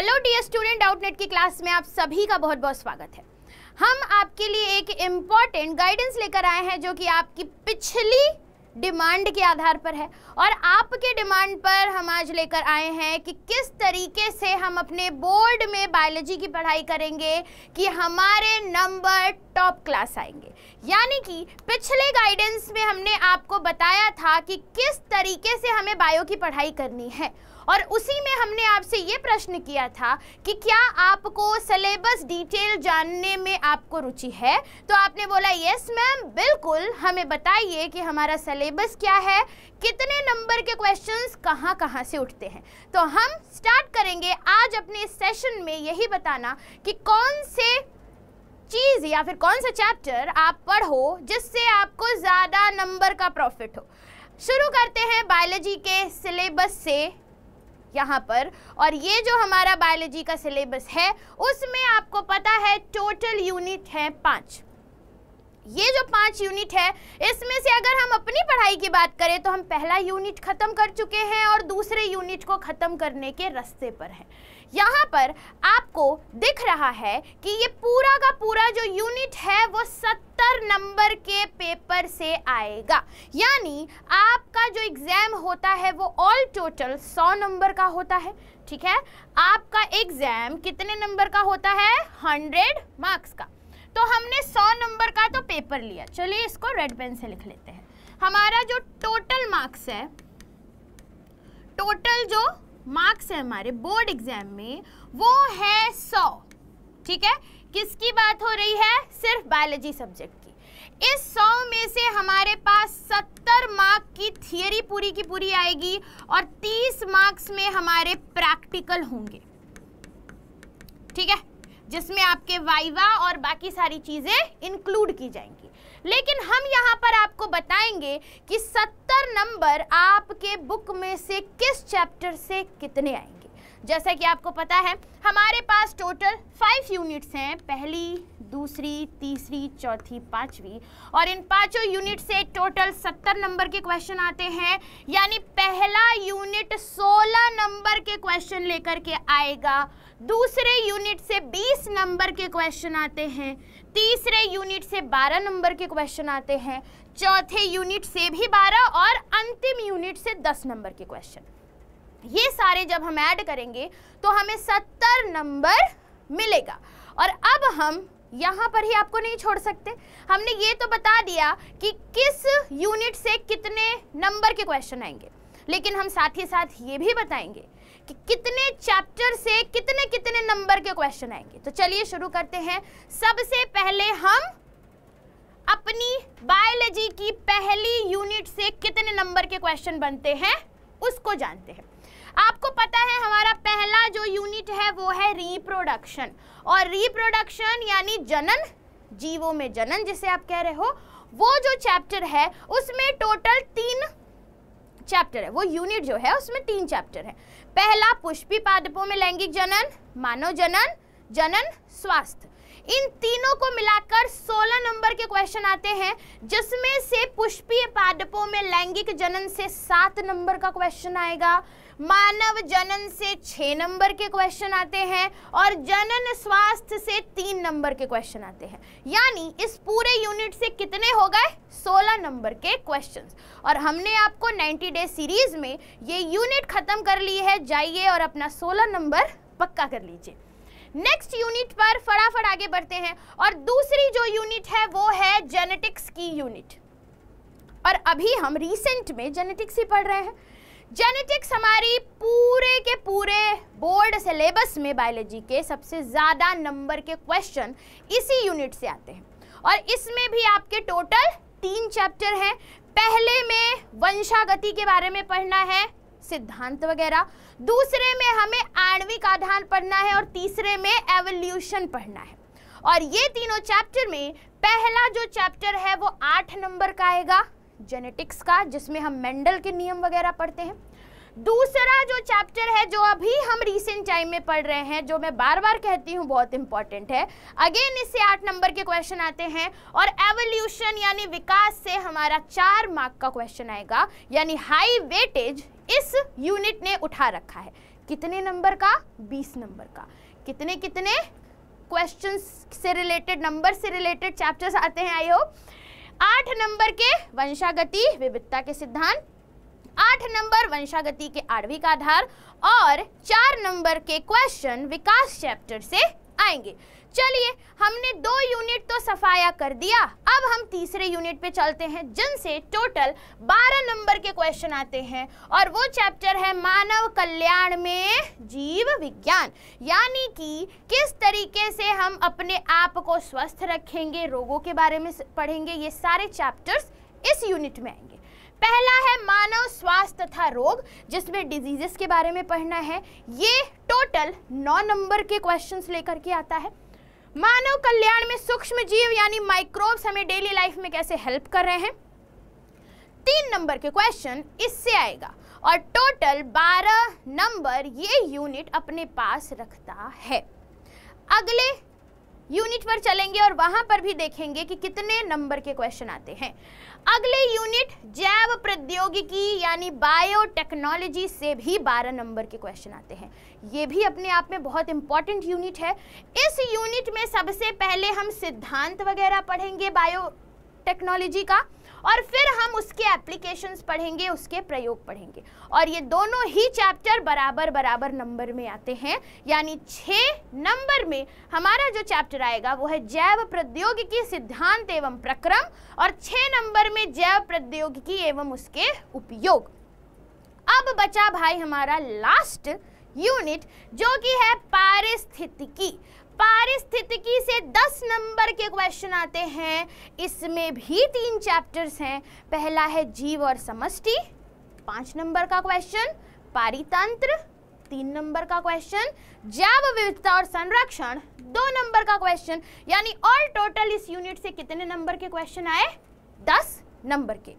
hello dear student आउटनेट की class में आप सभी का बहुत बहुत स्वागत है हम आपके लिए एक इम्पॉर्टेंट गाइडेंस लेकर आए हैं जो कि आपकी पिछली डिमांड के आधार पर है और आपके डिमांड पर हम आज लेकर आए हैं कि किस तरीके से हम अपने बोर्ड में बायोलॉजी की पढ़ाई करेंगे कि हमारे नंबर टॉप क्लास आएंगे यानी कि पिछले गाइडेंस में हमने आपको बताया था कि किस तरीके से हमें बायो की पढ़ाई करनी है और उसी में हमने आपसे ये प्रश्न किया था कि क्या आपको सिलेबस डिटेल जानने में आपको रुचि है तो आपने बोला यस मैम बिल्कुल हमें बताइए कि हमारा सिलेबस क्या है कितने नंबर के क्वेश्चंस कहाँ कहाँ से उठते हैं तो हम स्टार्ट करेंगे आज अपने सेशन में यही बताना कि कौन से चीज़ या फिर कौन सा चैप्टर आप पढ़ो जिससे आपको ज़्यादा नंबर का प्रॉफिट हो शुरू करते हैं बायोलॉजी के सिलेबस से यहाँ पर और ये जो हमारा बायोलॉजी का सिलेबस है उसमें आपको पता है टोटल यूनिट है पाँच ये जो पांच यूनिट है इसमें से अगर हम अपनी पढ़ाई की बात करें तो हम पहला यूनिट ख़त्म कर चुके हैं और दूसरे यूनिट को ख़त्म करने के रास्ते पर हैं यहाँ पर आपको दिख रहा है कि ये पूरा का पूरा जो यूनिट है वो सत्तर नंबर के पेपर से आएगा यानी आपका जो एग्ज़ाम होता है वो ऑल टोटल सौ नंबर का होता है ठीक है आपका एग्ज़ाम कितने नंबर का होता है हंड्रेड मार्क्स का तो हमने सौ नंबर का तो पेपर लिया चलिए इसको रेड पेन से लिख लेते हैं हमारा जो टोटल मार्क्स है टोटल जो मार्क्स है हमारे बोर्ड एग्जाम में वो है सौ ठीक है किसकी बात हो रही है सिर्फ बायोलॉजी सब्जेक्ट की इस सौ में से हमारे पास सत्तर मार्क की थियरी पूरी की पूरी आएगी और तीस मार्क्स में हमारे प्रैक्टिकल होंगे ठीक है जिसमें आपके वाइवा और बाकी सारी चीज़ें इंक्लूड की जाएंगी लेकिन हम यहाँ पर आपको बताएंगे कि सत्तर नंबर आपके बुक में से किस चैप्टर से कितने आएंगे जैसा कि आपको पता है हमारे पास टोटल फाइव यूनिट्स हैं पहली दूसरी तीसरी चौथी पांचवी और इन पांचों यूनिट से टोटल सत्तर नंबर के क्वेश्चन आते हैं यानी पहला यूनिट सोलह नंबर के क्वेश्चन लेकर के आएगा दूसरे यूनिट से बीस नंबर के क्वेश्चन आते हैं तीसरे यूनिट से बारह नंबर के क्वेश्चन आते हैं चौथे यूनिट से भी बारह और अंतिम यूनिट से दस नंबर के क्वेश्चन ये सारे जब हम ऐड करेंगे तो हमें सत्तर नंबर मिलेगा और अब हम यहाँ पर ही आपको नहीं छोड़ सकते हमने ये तो बता दिया कि किस यूनिट से कितने नंबर के क्वेश्चन आएंगे लेकिन हम साथ ही साथ ये भी बताएंगे कि कितने चैप्टर से कितने कितने नंबर के क्वेश्चन आएंगे तो चलिए शुरू करते हैं सबसे पहले हम अपनी बायोलॉजी की पहली यूनिट से कितने नंबर के क्वेश्चन बनते हैं उसको जानते हैं आपको पता है हमारा पहला जो यूनिट है वो है रिप्रोडक्शन और रिप्रोडक्शन यानी जनन जीवों में जनन जिसे आप कह रहे हो वो जो चैप्टर है उसमें टोटल तीन चैप्टर है वो यूनिट जो है उसमें तीन चैप्टर है पहला पुष्पी पादपों में लैंगिक जनन मानव जनन जनन स्वास्थ्य इन तीनों को मिलाकर के क्वेश्चन आते हैं जिसमें से पुष्पीय पादपों में लैंगिक जनन से सात नंबर का क्वेश्चन आएगा मानव जनन से छः नंबर के क्वेश्चन आते हैं और जनन स्वास्थ्य से तीन नंबर के क्वेश्चन आते हैं यानी इस पूरे यूनिट से कितने हो गए सोलह नंबर के क्वेश्चंस और हमने आपको नाइन्टी डे सीरीज में ये यूनिट खत्म कर ली है जाइए और अपना सोलह नंबर पक्का कर लीजिए नेक्स्ट यूनिट पर फटाफट आगे बढ़ते हैं और दूसरी जो यूनिट है वो है जेनेटिक्स की यूनिट और अभी हम रिसेंट में जेनेटिक्स ही पढ़ रहे हैं जेनेटिक्स हमारी पूरे के पूरे बोर्ड सिलेबस में बायोलॉजी के सबसे ज़्यादा नंबर के क्वेश्चन इसी यूनिट से आते हैं और इसमें भी आपके टोटल तीन चैप्टर हैं पहले में वंशागति के बारे में पढ़ना है सिद्धांत वगैरह दूसरे में हमें सावधान पढ़ना है और तीसरे में एवोल्यूशन पढ़ना है और ये तीनों चैप्टर में पहला जो चैप्टर है वो आठ नंबर का आएगा जेनेटिक्स का जिसमें हम मेंडल के नियम वगैरह पढ़ते हैं दूसरा जो चैप्टर है जो अभी हम रिसेंट टाइम में पढ़ रहे हैं जो मैं बार बार कहती हूँ बहुत इंपॉर्टेंट है अगेन इससे आठ नंबर के क्वेश्चन आते हैं और एवोल्यूशन यानी विकास से हमारा चार मार्क का क्वेश्चन आएगा यानी हाई वेटेज इस यूनिट ने उठा रखा है कितने नंबर का बीस नंबर का कितने कितने क्वेश्चन से रिलेटेड नंबर से रिलेटेड चैप्टर्स आते हैं आई होप आठ नंबर के वंशागति विविधता के सिद्धांत आठ नंबर वंशागति के का आधार और चार नंबर के क्वेश्चन विकास चैप्टर से आएंगे चलिए हमने दो यूनिट तो सफाया कर दिया अब हम तीसरे यूनिट पे चलते हैं जिनसे टोटल 12 नंबर के क्वेश्चन आते हैं और वो चैप्टर है मानव कल्याण में जीव विज्ञान यानी कि किस तरीके से हम अपने आप को स्वस्थ रखेंगे रोगों के बारे में पढ़ेंगे ये सारे चैप्टर्स इस यूनिट में आएंगे पहला है मानव स्वास्थ्य तथा रोग जिसमें डिजीजेस के बारे में पढ़ना है ये टोटल नौ नंबर के क्वेश्चंस लेकर के आता है मानव कल्याण में सूक्ष्म जीव यानी माइक्रोब्स हमें डेली लाइफ में कैसे हेल्प कर रहे हैं तीन नंबर के क्वेश्चन इससे आएगा और टोटल बारह नंबर ये यूनिट अपने पास रखता है अगले यूनिट पर चलेंगे और वहां पर भी देखेंगे कि कितने नंबर के क्वेश्चन आते हैं अगले यूनिट जैव प्रौद्योगिकी यानी बायोटेक्नोलॉजी से भी 12 नंबर के क्वेश्चन आते हैं ये भी अपने आप में बहुत इंपॉर्टेंट यूनिट है इस यूनिट में सबसे पहले हम सिद्धांत वगैरह पढ़ेंगे बायो टेक्नोलॉजी का और फिर हम उसके एप्लीकेशंस पढ़ेंगे उसके प्रयोग पढ़ेंगे और ये दोनों ही चैप्टर बराबर बराबर नंबर में आते हैं यानी छः नंबर में हमारा जो चैप्टर आएगा वो है जैव प्रौद्योगिकी सिद्धांत एवं प्रक्रम और छः नंबर में जैव प्रौद्योगिकी एवं उसके उपयोग अब बचा भाई हमारा लास्ट यूनिट जो कि है पारिस्थितिकी पारिस्थितिकी से दस नंबर के क्वेश्चन आते हैं इसमें भी तीन चैप्टर्स हैं पहला है जीव और समष्टि पांच नंबर का क्वेश्चन पारितंत्र तीन नंबर का क्वेश्चन जैव विविधता और संरक्षण दो नंबर का क्वेश्चन यानी ऑल टोटल इस यूनिट से कितने नंबर के क्वेश्चन आए दस नंबर के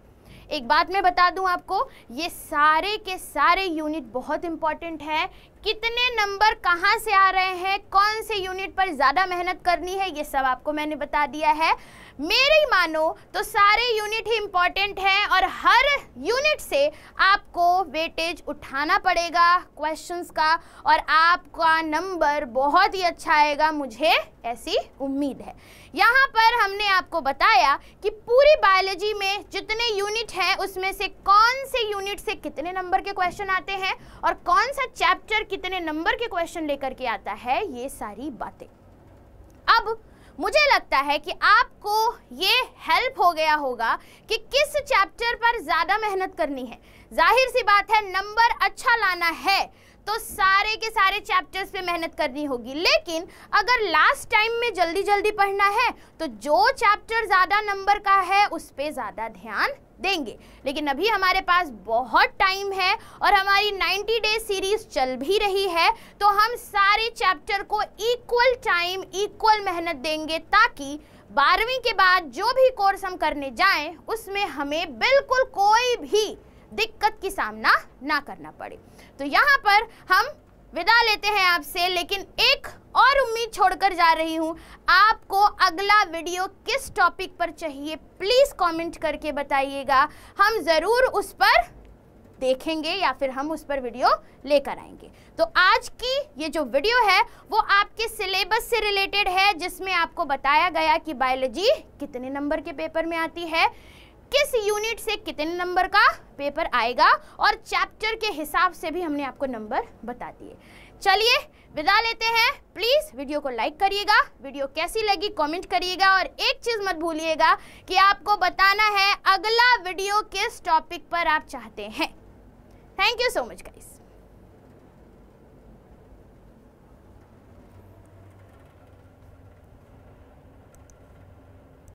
एक बात मैं बता दूं आपको ये सारे के सारे यूनिट बहुत इंपॉर्टेंट है कितने नंबर कहाँ से आ रहे हैं कौन से यूनिट पर ज़्यादा मेहनत करनी है ये सब आपको मैंने बता दिया है मेरे ही मानो तो सारे यूनिट ही इम्पॉर्टेंट हैं और हर यूनिट से आपको वेटेज उठाना पड़ेगा क्वेश्चंस का और आपका नंबर बहुत ही अच्छा आएगा मुझे ऐसी उम्मीद है यहाँ पर हमने आपको बताया कि पूरी बायोलॉजी में जितने यूनिट है उसमें से कौन से यूनिट से कितने नंबर के क्वेश्चन आते हैं और कौन सा चैप्टर कितने नंबर के क्वेश्चन लेकर के आता है ये सारी बातें अब मुझे लगता है कि आपको ये हेल्प हो गया होगा कि किस चैप्टर पर ज़्यादा मेहनत करनी है जाहिर सी बात है नंबर अच्छा लाना है तो सारे के सारे चैप्टर्स पे मेहनत करनी होगी लेकिन अगर लास्ट टाइम में जल्दी जल्दी पढ़ना है तो जो चैप्टर ज़्यादा नंबर का है उस पर ज़्यादा ध्यान देंगे लेकिन अभी हमारे पास बहुत टाइम है और हमारी 90 डे सीरीज चल भी रही है तो हम सारे चैप्टर को इक्वल टाइम इक्वल मेहनत देंगे ताकि बारहवीं के बाद जो भी कोर्स हम करने जाएं उसमें हमें बिल्कुल कोई भी दिक्कत की सामना ना करना पड़े तो यहाँ पर हम विदा लेते हैं आपसे लेकिन एक और उम्मीद छोड़कर जा रही हूँ आपको अगला वीडियो किस टॉपिक पर चाहिए प्लीज़ कमेंट करके बताइएगा हम ज़रूर उस पर देखेंगे या फिर हम उस पर वीडियो लेकर आएंगे तो आज की ये जो वीडियो है वो आपके सिलेबस से रिलेटेड है जिसमें आपको बताया गया कि बायोलॉजी कितने नंबर के पेपर में आती है किस यूनिट से कितने नंबर का पेपर आएगा और चैप्टर के हिसाब से भी हमने आपको नंबर बता दिए चलिए विदा लेते हैं प्लीज़ वीडियो को लाइक करिएगा वीडियो कैसी लगी कमेंट करिएगा और एक चीज़ मत भूलिएगा कि आपको बताना है अगला वीडियो किस टॉपिक पर आप चाहते हैं thank you so much guys